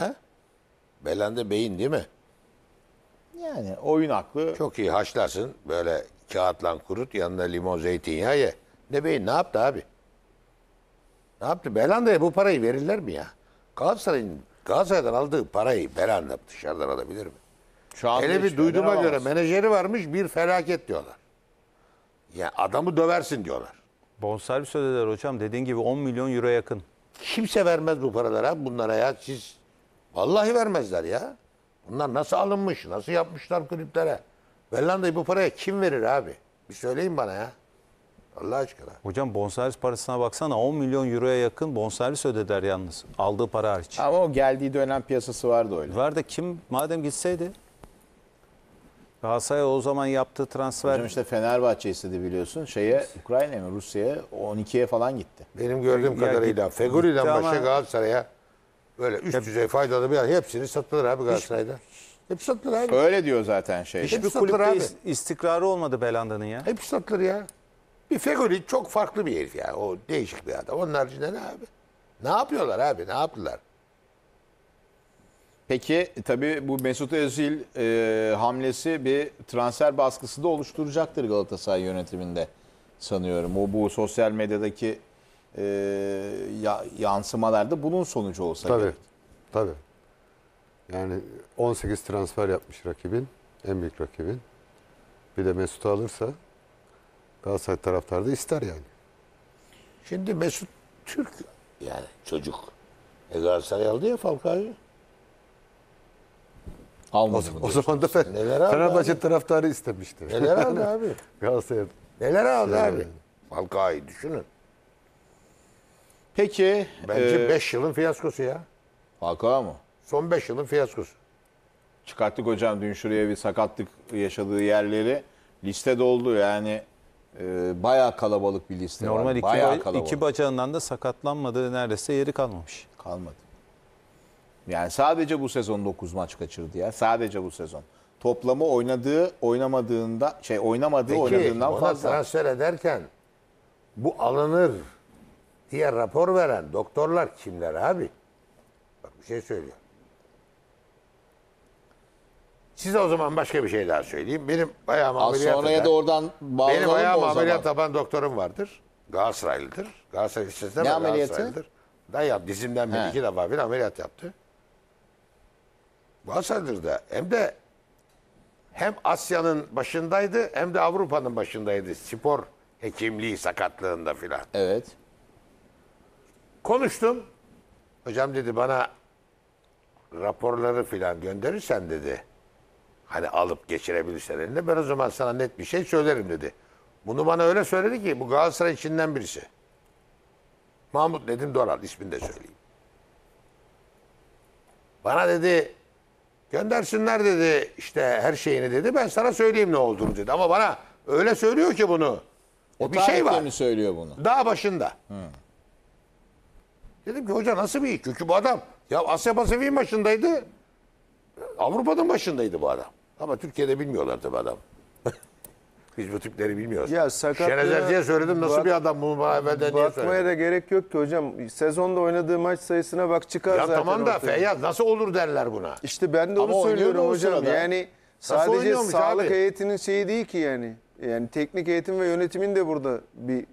He? Belende beyin değil mi? Yani oyun aklı. Çok iyi haşlasın böyle kağıtla kurut yanına limon zeytinyağı ye. Ne beyin ne yaptı abi? Ne yaptı? Belanda'ya bu parayı verirler mi ya? Galatasaray'ın Galatasaray'dan aldığı parayı Belanda dışarıdan alabilir mi? Şu anda Hele bir duyduğuma göre alamaz. menajeri varmış bir felaket diyorlar. Ya yani adamı döversin diyorlar. Bonservis ödediler hocam. Dediğin gibi 10 milyon euro yakın. Kimse vermez bu paralara. Bunlara ya siz Vallahi vermezler ya. Bunlar nasıl alınmış, nasıl yapmışlar kulüplere? Bellanda'yı bu paraya kim verir abi? Bir söyleyin bana ya. Allah aşkına. Hocam bonservis parasına baksana 10 milyon euroya yakın bonservis ödeder yalnız. Aldığı para hariç. Ama o geldiği dönem piyasası vardı öyle. Var da kim madem gitseydi? Galatasaray o zaman yaptığı transfer... Hocam işte Fenerbahçe istedi biliyorsun. Şeye, Ukrayna'ya mı Rusya'ya 12'ye falan gitti. Benim gördüğüm ya kadarıyla Fegüli'den başa Galatasaray'a Böyle üst Hep, düzey faydalı bir yer. Hepsini sattılar abi Galatasaray'da. Hep sattılar abi. Öyle diyor zaten şey. Hiçbir satılır kulüpte abi. istikrarı olmadı Belanda'nın ya. Hep sattılar ya. Bir Fegoli çok farklı bir herif ya. O değişik bir adam. Onun haricinde ne abi? Ne yapıyorlar abi? Ne yaptılar? Peki tabii bu Mesut Özil e, hamlesi bir transfer baskısı da oluşturacaktır Galatasaray yönetiminde sanıyorum. O bu sosyal medyadaki e, ya, yansımalarda bunun sonucu olsa tabii, gerek. Tabii. Yani 18 transfer yapmış rakibin. En büyük rakibin. Bir de Mesut'u alırsa Galatasaray taraftarı da ister yani. Şimdi Mesut Türk yani çocuk. E Galatasaray aldı ya Falcao'yu. Almadı o, o zaman da Fener, Fenerbahçe taraftarı istemişti. Neler aldı abi? Galatasaray. Neler aldı abi? Yani. Falcao'yu düşünün. Peki. Bence 5 e, yılın fiyaskosu ya. Falcao mı? Son 5 yılın fiyaskosu. Çıkarttık hocam dün şuraya bir sakatlık yaşadığı yerleri. Liste doldu yani. E, bayağı kalabalık bir liste Normal var. iki, iki bacağından da sakatlanmadı neredeyse yeri kalmamış. Kalmadı. Yani sadece bu sezon 9 maç kaçırdı ya. Sadece bu sezon. Toplamı oynadığı, oynamadığında şey oynamadığı Peki, oynadığından ona fazla. transfer ederken bu alınır diye rapor veren doktorlar kimler abi? Bak bir şey söylüyor. Size o zaman başka bir şey daha söyleyeyim. Benim bayağı ameliyat Sonraya da oradan Benim bayağı ameliyat yapan doktorum vardır. Galatasaraylıdır. Galatasaray listesinde ne ameliyatı? Da ya dizimden bir He. iki defa bir ameliyat yaptı. Galatasaraylıdır da. Hem de hem Asya'nın başındaydı hem de Avrupa'nın başındaydı. Spor hekimliği sakatlığında filan. Evet. Konuştum. Hocam dedi bana raporları filan gönderirsen dedi. Hani alıp geçirebilirsen eline ben o zaman sana net bir şey söylerim dedi. Bunu bana öyle söyledi ki bu Galatasaray içinden birisi. Mahmut Nedim Doral ismini de söyleyeyim. Bana dedi göndersinler dedi işte her şeyini dedi ben sana söyleyeyim ne olduğunu dedi. Ama bana öyle söylüyor ki bunu. O bir şey var. mi söylüyor bunu? Daha başında. Hı. Dedim ki hoca nasıl bir iş? Çünkü bu adam ya Asya Pasifik'in başındaydı. Avrupa'nın başındaydı bu adam. Ama Türkiye'de bilmiyorlar tabii adam. Biz bu tipleri bilmiyoruz. Ya sakat diye söyledim nasıl bak, bir adam bunu bana evvelden diye söyledim. Bakmaya da gerek yok ki hocam. Sezonda oynadığı maç sayısına bak çıkar ya zaten. Ya tamam da Feyyaz nasıl olur derler buna. İşte ben de onu Ama söylüyorum hocam. Yani sadece sağlık abi? heyetinin şeyi değil ki yani. Yani teknik eğitim ve yönetimin de burada bir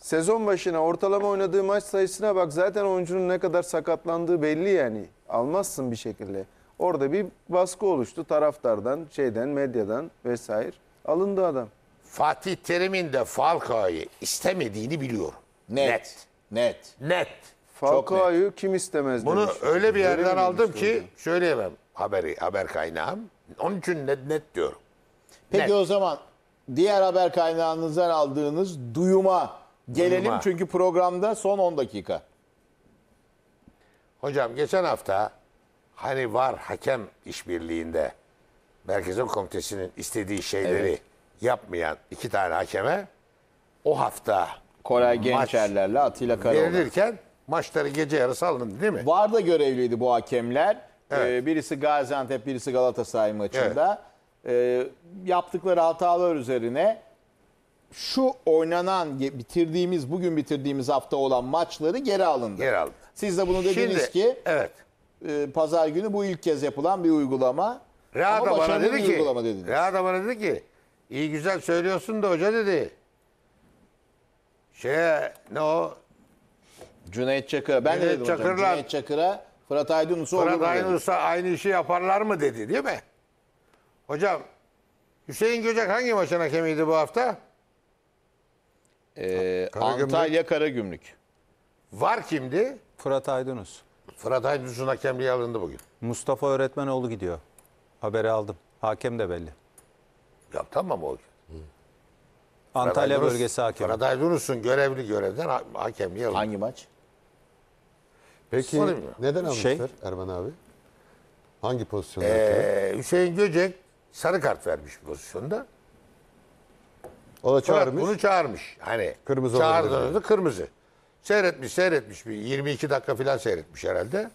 sezon başına ortalama oynadığı maç sayısına bak zaten oyuncunun ne kadar sakatlandığı belli yani. Almazsın bir şekilde. Orada bir baskı oluştu taraftardan, şeyden, medyadan vesaire. Alındı adam. Fatih Terim'in de Falcao'yu istemediğini biliyorum. Net. Net. Net. net. Falcao'yu kim istemez Bunu demiş. öyle bir yerden Öyle aldım ki orada? söyleyemem haberi, haber kaynağım. Onun için net, net diyorum. Peki Net. o zaman diğer haber kaynağınızdan aldığınız duyuma Gelelim Duruma. çünkü programda son 10 dakika. Hocam geçen hafta hani var hakem işbirliğinde Merkez Komitesi'nin istediği şeyleri evet. yapmayan iki tane hakeme o hafta Koray Gençerlerle Atilla Karaoğlu verilirken maçları gece yarısı alındı değil mi? Var da görevliydi bu hakemler. Evet. Ee, birisi Gaziantep, birisi Galatasaray maçında. Evet. Ee, yaptıkları hatalar üzerine şu oynanan bitirdiğimiz bugün bitirdiğimiz hafta olan maçları geri alındı. Geri aldı. Siz de bunu dediniz Şimdi, ki evet. E, pazar günü bu ilk kez yapılan bir uygulama. Reha da bana dedi ki dediniz. Reha da bana dedi ki iyi güzel söylüyorsun da hoca dedi. Şeye ne o? Cüneyt Çakır'a. Ben Cüneyt de dedim Çakırlar, hocam. Cüneyt Çakır'a Fırat Aydınus'a Fırat Aydınus'a aynı işi yaparlar mı dedi değil mi? Hocam Hüseyin Göcek hangi maçın hakemiydi bu hafta? Ee, Karagümrük. Antalya Karagümrük. Var kimdi? Fırat Aydınus. Fırat Aydınus'un hakemliği alındı bugün. Mustafa Öğretmenoğlu gidiyor. Haberi aldım. Hakem de belli. Ya tamam o. Antalya Aydınus- bölgesi hakemi. Fırat Aydınus'un görevli görevden ha- hakemliği alındı. Hangi maç? Peki Sorayım neden almışlar Şey- Erman abi? Hangi pozisyonda? Ee, Hüseyin Göcek sarı kart vermiş bir pozisyonda. O da çağırmış. Fırat bunu çağırmış. Hani kırmızı çağırdığında kırmızı. Seyretmiş seyretmiş. Bir 22 dakika falan seyretmiş herhalde.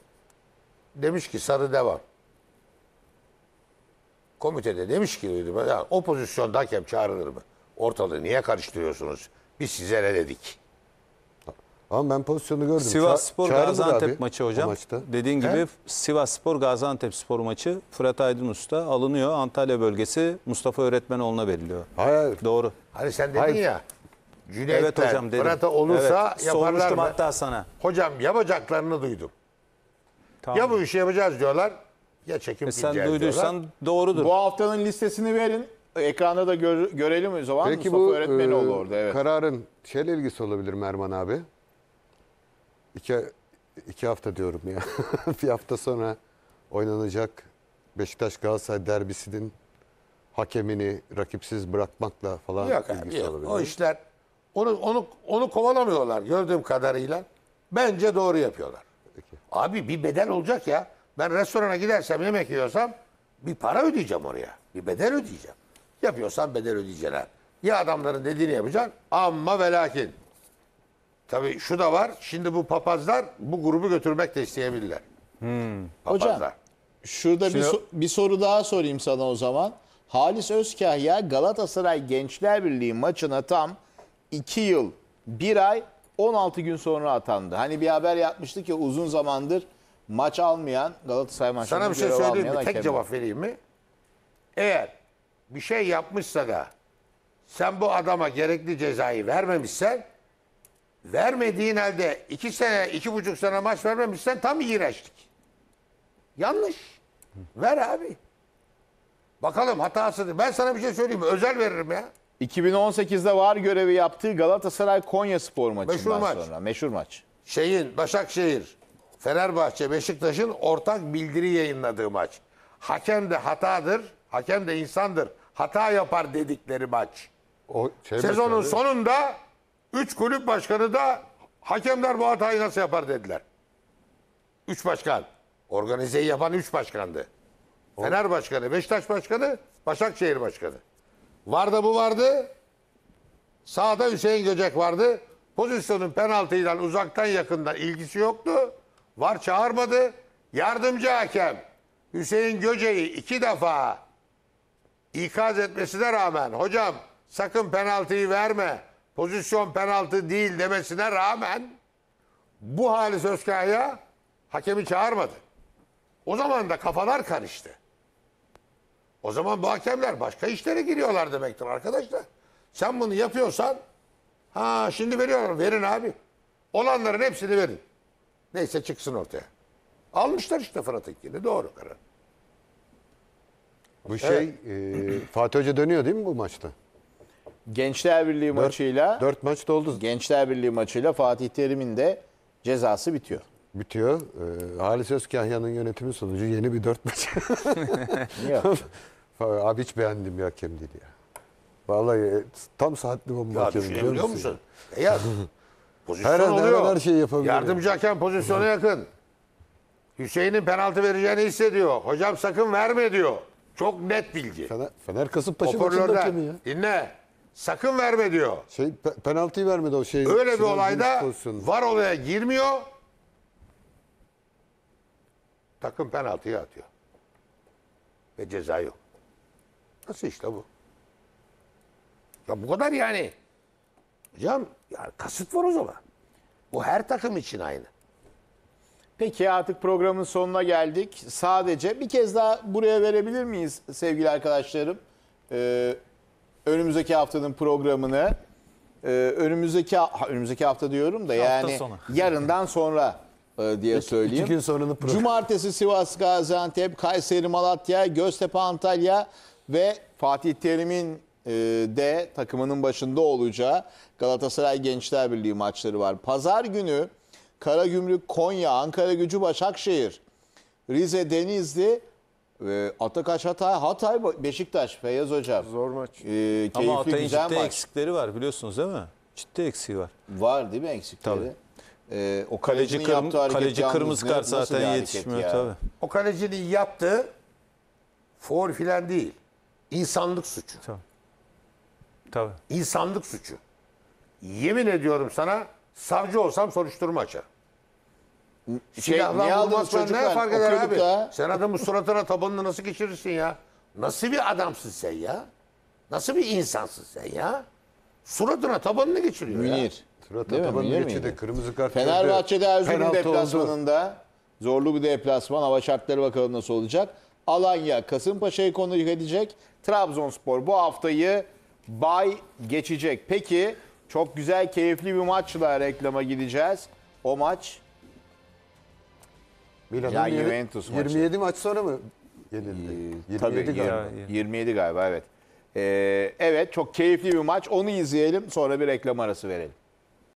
Demiş ki sarı devam. Komitede demiş ki ya, o pozisyonda hakem çağrılır mı? Ortalığı niye karıştırıyorsunuz? Biz size ne dedik? Ama ben pozisyonu gördüm. Sivas Spor Çağrı Gaziantep maçı hocam. Maçta. Dediğin He? gibi Sivas Spor Gaziantep Spor maçı Fırat Aydın Usta alınıyor. Antalya bölgesi Mustafa Öğretmenoğlu'na veriliyor. Hayır. Doğru. Hani sen dedin Hayır. ya. Cüneyt'ten, evet hocam dedim. Fırat'a olursa evet. yaparlar Sormuştum mı? hatta sana. Hocam yapacaklarını duydum. Tamam. Ya bu işi yapacağız diyorlar ya çekim e sen duyduysan diyorlar. doğrudur. Bu haftanın listesini verin. Ekranda da gör, görelim o zaman. Peki Mustafa bu öğretmeni e, orada. Evet. kararın şeyle ilgisi olabilir Merman abi. İki iki hafta diyorum ya. bir hafta sonra oynanacak Beşiktaş Galatasaray derbisinin hakemini rakipsiz bırakmakla falan Yok abi, ilgisi yok. olabilir. O işler onu onu onu kovalamıyorlar gördüğüm kadarıyla. Bence doğru yapıyorlar. Abi bir bedel olacak ya. Ben restorana gidersem yemek yiyorsam bir para ödeyeceğim oraya. Bir bedel ödeyeceğim. Yapıyorsan bedel ödeyeceksin. Ya adamların dediğini yapacaksın ama ve lakin. Tabii şu da var. Şimdi bu papazlar bu grubu götürmek de isteyebilirler. Hmm. Papazlar. Hocam şurada Şimdi... bir, so bir soru daha sorayım sana o zaman. Halis Özkahya Galatasaray Gençler Birliği maçına tam 2 yıl 1 ay 16 gün sonra atandı. Hani bir haber yapmıştı ki uzun zamandır maç almayan Galatasaray maçını Sana bir şey söyleyeyim mi? Tek cevap vereyim mi? Eğer bir şey yapmışsa da sen bu adama gerekli cezayı vermemişsen Vermediğin halde iki sene, iki buçuk sene maç vermemişsen tam iğrençlik. Yanlış. Ver abi. Bakalım hatasını. Ben sana bir şey söyleyeyim Özel veririm ya. 2018'de var görevi yaptığı Galatasaray Konya Spor maçından Meşhur maç. sonra. Meşhur maç. Şeyin, Başakşehir, Fenerbahçe, Beşiktaş'ın ortak bildiri yayınladığı maç. Hakem de hatadır, hakem de insandır. Hata yapar dedikleri maç. O şey Sezonun sonunda Üç kulüp başkanı da hakemler bu hatayı nasıl yapar dediler. Üç başkan. Organizeyi yapan üç başkandı. O. Fener başkanı, Beşiktaş başkanı, Başakşehir başkanı. Varda bu vardı. Sağda Hüseyin Göcek vardı. Pozisyonun penaltıyla uzaktan yakından ilgisi yoktu. Var çağırmadı. Yardımcı hakem Hüseyin Göcek'i iki defa ikaz etmesine rağmen hocam sakın penaltıyı verme pozisyon penaltı değil demesine rağmen bu hali Sözkaya hakemi çağırmadı. O zaman da kafalar karıştı. O zaman bu hakemler başka işlere giriyorlar demektir arkadaşlar. Sen bunu yapıyorsan ha şimdi veriyorlar verin abi. Olanların hepsini verin. Neyse çıksın ortaya. Almışlar işte Fırat Ekkin'i doğru karar. Bu şey evet. e, Fatih Hoca dönüyor değil mi bu maçta? Gençler Birliği dört, maçıyla 4 maç doldu. Gençler Birliği maçıyla Fatih Terim'in de cezası bitiyor. Bitiyor. Ee, Halis Özkahya'nın yönetimi sonucu yeni bir 4 maç. Abi hiç beğendim bir hakem değil ya. Vallahi e, tam saatli bomba ya biliyor musun? musun? E ya, pozisyon her oluyor. Her, her şey yapabiliyor. Yardımcı hakem pozisyona yakın. Hüseyin'in penaltı vereceğini hissediyor. Hocam sakın verme diyor. Çok net bilgi. Fener, Fener Kasımpaşa maçında hakemi ya. Dinle sakın verme diyor. Şey pe penaltıyı vermedi o şey. Öyle bir olayda var olaya girmiyor. Takım penaltıyı atıyor. Ve ceza yok. Nasıl işte bu? Ya bu kadar yani. Hocam ya kasıt var o zaman. Bu her takım için aynı. Peki artık programın sonuna geldik. Sadece bir kez daha buraya verebilir miyiz sevgili arkadaşlarım? Ee, önümüzdeki haftanın programını e, önümüzdeki ha- önümüzdeki hafta diyorum da Hafta yani sonu. yarından sonra e, diye söyleyeyim. iki gün sonranın programı. Cumartesi Sivas, Gaziantep, Kayseri, Malatya, Göztepe, Antalya ve Fatih Terim'in e, de takımının başında olacağı Galatasaray Gençler Birliği maçları var. Pazar günü Karagümrük, Konya, Ankara Gücü, Başakşehir, Rize, Denizli e, ee, Atakaş Hatay, Hatay Beşiktaş Feyyaz Hocam. Zor maç. E, ee, keyifli, Ama Hatay'ın ciddi maç. eksikleri var biliyorsunuz değil mi? Ciddi eksiği var. Var değil mi eksikleri? Tabii. E, o kaleci, kırm kaleci kırmızı kart zaten yetişmiyor ya? tabii. O kalecinin yaptığı for filan değil. İnsanlık suçu. Tabii. tabii. İnsanlık suçu. Yemin ediyorum sana savcı olsam soruşturma açarım. Şey, niye Silahla aldınız ne fark eder abi? da. Sen adamın suratına tabanını nasıl geçirirsin ya? Nasıl bir adamsın sen ya? Nasıl bir insansın sen ya? Suratına tabanını geçiriyor ya. Münir. Değil tabanını Münir geçirdi. Kırmızı kart Fenerbahçe'de gördü. Erzurum deplasmanında zorlu bir deplasman. Hava şartları bakalım nasıl olacak. Alanya Kasımpaşa'yı konuk edecek. Trabzonspor bu haftayı bay geçecek. Peki çok güzel keyifli bir maçla reklama gideceğiz. O maç Milan'ın Ya yeri- Juventus maçı. 27 maç sonra mı yenildi? 27 Tabii, galiba. ya. 27 galiba evet. Ee, evet çok keyifli bir maç. Onu izleyelim sonra bir reklam arası verelim.